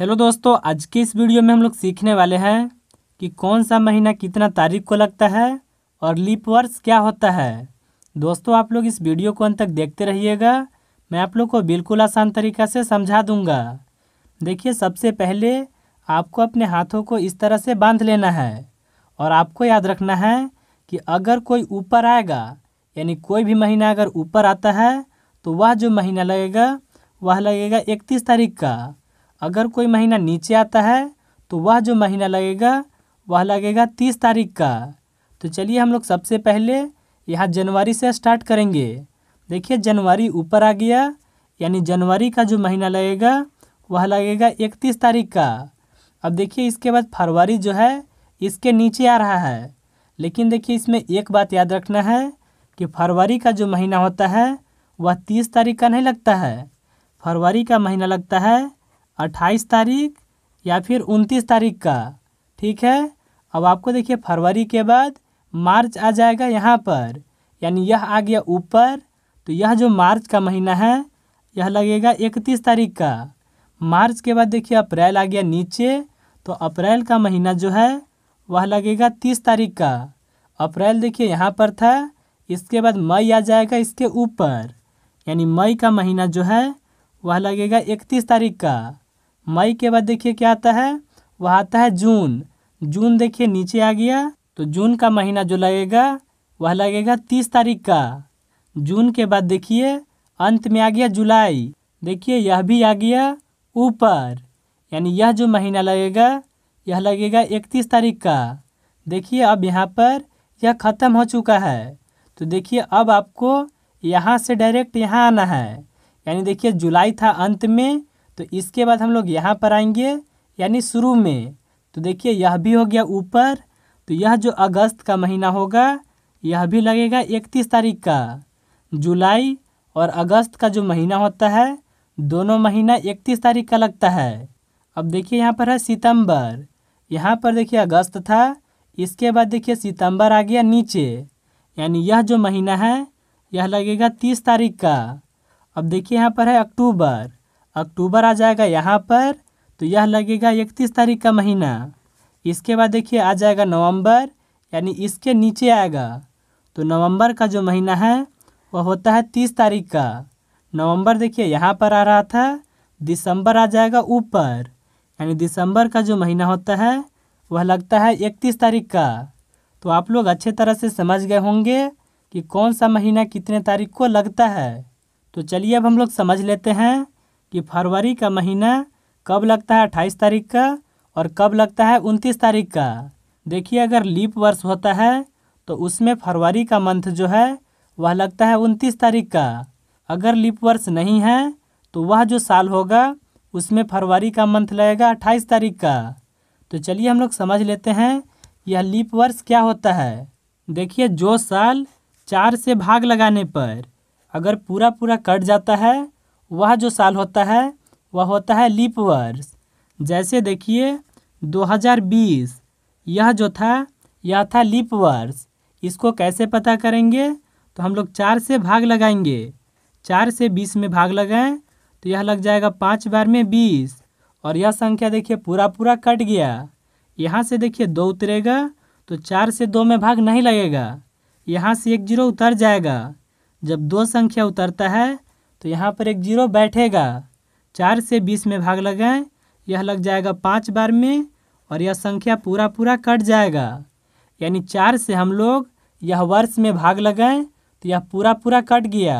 hello दोस्तों आज के इस वीडियो में हम लोग सीखने वाले हैं कि कौन सा महीना कितना तारीख को लगता है और लीप वर्ष क्या होता है दोस्तों आप लोग इस वीडियो को अंत तक देखते रहिएगा मैं आप लोग को बिल्कुल आसान तरीक़ा से समझा दूंगा देखिए सबसे पहले आपको अपने हाथों को इस तरह से बांध लेना है और आपको याद रखना है कि अगर कोई ऊपर आएगा यानी कोई भी महीना अगर ऊपर आता है तो वह जो महीना लगेगा वह लगेगा इकतीस तारीख का अगर कोई महीना नीचे आता है तो वह जो महीना लगेगा वह लगेगा तीस तारीख का तो चलिए हम लोग सबसे पहले यहाँ जनवरी से स्टार्ट करेंगे देखिए जनवरी ऊपर आ गया यानी जनवरी का जो महीना लगेगा वह लगेगा इकतीस तारीख का अब देखिए इसके बाद फरवरी जो है इसके नीचे आ रहा है लेकिन देखिए इसमें एक बात याद रखना है कि फरवरी का जो महीना होता है वह तीस तारीख का नहीं लगता है फरवरी का महीना लगता है अट्ठाईस तारीख या फिर उनतीस तारीख का ठीक है अब आपको देखिए फरवरी के बाद मार्च आ जाएगा यहाँ पर यानी यह आ गया ऊपर तो यह जो मार्च का महीना है यह लगेगा इकतीस तारीख का मार्च के बाद देखिए अप्रैल आ गया नीचे तो अप्रैल का महीना जो है वह लगेगा तीस तारीख का अप्रैल देखिए यहाँ पर था इसके बाद मई आ जाएगा इसके ऊपर यानी मई का महीना जो है वह लगेगा इकतीस तारीख का मई के बाद देखिए क्या आता है वह आता है जून जून देखिए नीचे आ गया तो जून का महीना जो लगेगा वह लगेगा तीस तारीख का जून के बाद देखिए अंत में आ गया जुलाई देखिए यह भी आ गया ऊपर यानी यह जो महीना लगेगा यह लगेगा इकतीस तारीख का देखिए अब यहाँ पर यह ख़त्म हो चुका है तो देखिए अब आपको यहाँ से डायरेक्ट यहाँ आना है यानी देखिए जुलाई था अंत में तो इसके बाद हम लोग यहाँ पर आएंगे यानी शुरू में तो देखिए यह भी हो गया ऊपर तो यह जो अगस्त का महीना होगा यह भी लगेगा इकतीस तारीख का जुलाई और अगस्त का जो महीना होता है दोनों महीना इकतीस तारीख का लगता है अब देखिए यहाँ पर है सितंबर यहाँ पर देखिए अगस्त था इसके बाद देखिए सितंबर आ गया नीचे यानी यह जो महीना है यह लगेगा तीस तारीख का अब देखिए यहाँ पर है अक्टूबर अक्टूबर आ जाएगा यहाँ पर तो यह लगेगा इकतीस तारीख का महीना इसके बाद देखिए आ जाएगा नवंबर यानी इसके नीचे आएगा तो नवंबर का जो महीना है वह होता है तीस तारीख का नवंबर देखिए यहाँ पर आ रहा था दिसंबर आ जाएगा ऊपर यानी दिसंबर का जो महीना होता है वह लगता है इकतीस तारीख का तो आप लोग अच्छे तरह से समझ गए होंगे कि कौन सा महीना कितने तारीख को लगता है तो चलिए अब हम लोग समझ लेते हैं कि फरवरी का महीना कब लगता है अट्ठाईस तारीख का और कब लगता है उनतीस तारीख का देखिए अगर लीप वर्ष होता है तो उसमें फरवरी का मंथ जो है वह लगता है उनतीस तारीख का अगर लीप वर्ष नहीं है तो वह जो साल होगा उसमें फरवरी का मंथ लगेगा अट्ठाईस तारीख का तो चलिए हम लोग समझ लेते हैं यह लीप वर्ष क्या होता है देखिए जो साल चार से भाग लगाने पर अगर पूरा पूरा कट जाता है वह जो साल होता है वह होता है लीप वर्ष जैसे देखिए 2020 यह जो था यह था लीप वर्ष इसको कैसे पता करेंगे तो हम लोग चार से भाग लगाएंगे चार से बीस में भाग लगाएं तो यह लग जाएगा पाँच बार में बीस और यह संख्या देखिए पूरा पूरा कट गया यहाँ से देखिए दो उतरेगा तो चार से दो में भाग नहीं लगेगा यहाँ से एक जीरो उतर जाएगा जब दो संख्या उतरता है तो यहाँ पर एक जीरो बैठेगा चार से बीस में भाग लगाएं यह लग जाएगा पाँच बार में और यह संख्या पूरा पूरा कट जाएगा यानी चार से हम लोग यह वर्ष में भाग लगाएं तो यह पूरा पूरा कट गया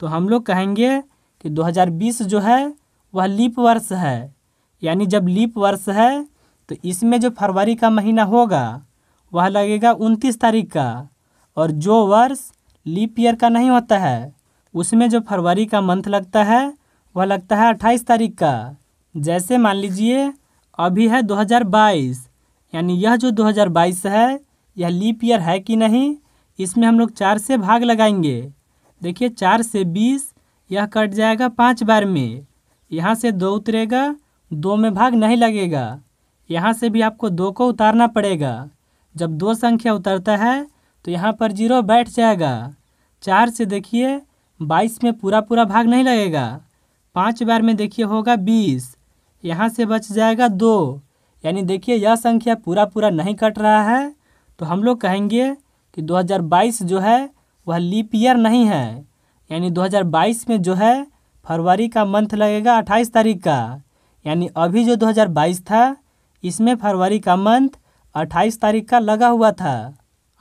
तो हम लोग कहेंगे कि 2020 जो है वह लीप वर्ष है यानी जब लीप वर्ष है तो इसमें जो फरवरी का महीना होगा वह लगेगा उनतीस तारीख का और जो वर्ष लीप ईयर का नहीं होता है उसमें जो फरवरी का मंथ लगता है वह लगता है अट्ठाईस तारीख का जैसे मान लीजिए अभी है 2022 यानी यह जो 2022 है यह लीप ईयर है कि नहीं इसमें हम लोग चार से भाग लगाएंगे देखिए चार से बीस यह कट जाएगा पाँच बार में यहाँ से दो उतरेगा दो में भाग नहीं लगेगा यहाँ से भी आपको दो को उतारना पड़ेगा जब दो संख्या उतरता है तो यहाँ पर जीरो बैठ जाएगा चार से देखिए बाईस में पूरा पूरा भाग नहीं लगेगा पाँच बार में देखिए होगा बीस यहाँ से बच जाएगा दो यानी देखिए यह संख्या पूरा पूरा नहीं कट रहा है तो हम लोग कहेंगे कि 2022 जो है वह लीप ईयर नहीं है यानी 2022 में जो है फरवरी का मंथ लगेगा 28 तारीख का यानी अभी जो 2022 था इसमें फरवरी का मंथ 28 तारीख का लगा हुआ था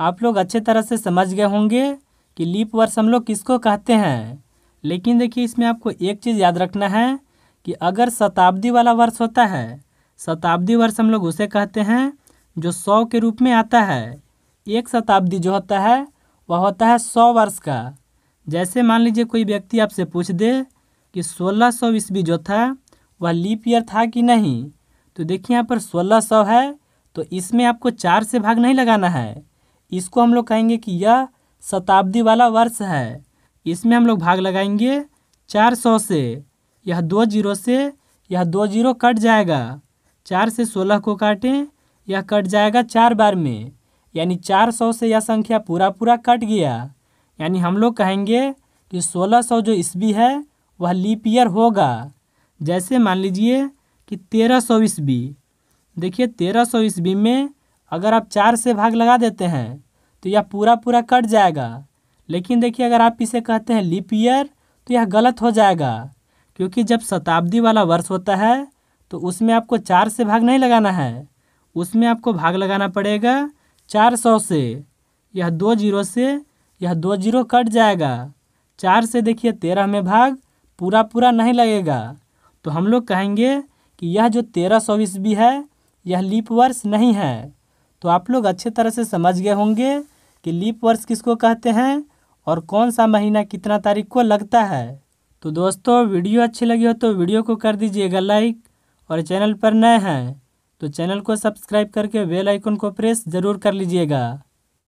आप लोग अच्छे तरह से समझ गए होंगे कि लीप वर्ष हम लोग किसको कहते हैं लेकिन देखिए इसमें आपको एक चीज़ याद रखना है कि अगर शताब्दी वाला वर्ष होता है शताब्दी वर्ष हम लोग उसे कहते हैं जो सौ के रूप में आता है एक शताब्दी जो होता है वह होता है सौ वर्ष का जैसे मान लीजिए कोई व्यक्ति आपसे पूछ दे कि सोलह सौ ईस्वी जो था वह लीप ईयर था कि नहीं तो देखिए यहाँ पर सोलह सौ है तो इसमें आपको चार से भाग नहीं लगाना है इसको हम लोग कहेंगे कि यह शताब्दी वाला वर्ष है इसमें हम लोग भाग लगाएंगे चार सौ से यह दो जीरो से यह दो जीरो कट जाएगा चार से सोलह को काटें यह कट जाएगा चार बार में यानी चार सौ से यह संख्या पूरा पूरा कट गया यानी हम लोग कहेंगे कि सोलह सौ जो ईस्वी है वह लीप ईयर होगा जैसे मान लीजिए कि तेरह सौ ईस्वी देखिए तेरह सौ ईस्वी में अगर आप चार से भाग लगा देते हैं तो यह पूरा पूरा कट जाएगा लेकिन देखिए अगर आप इसे कहते हैं लिप ईयर तो यह गलत हो जाएगा क्योंकि जब शताब्दी वाला वर्ष होता है तो उसमें आपको चार से भाग नहीं लगाना है उसमें आपको भाग लगाना पड़ेगा चार सौ से यह दो जीरो से यह दो जीरो कट जाएगा चार से देखिए तेरह में भाग पूरा पूरा नहीं लगेगा तो हम लोग कहेंगे कि यह जो तेरह सौ ईस्वी है यह लीप वर्ष नहीं है तो आप लोग अच्छे तरह से समझ गए होंगे कि लीप वर्ष किसको कहते हैं और कौन सा महीना कितना तारीख को लगता है तो दोस्तों वीडियो अच्छी लगी हो तो वीडियो को कर दीजिएगा लाइक और चैनल पर नए हैं तो चैनल को सब्सक्राइब करके बेल आइकन को प्रेस ज़रूर कर लीजिएगा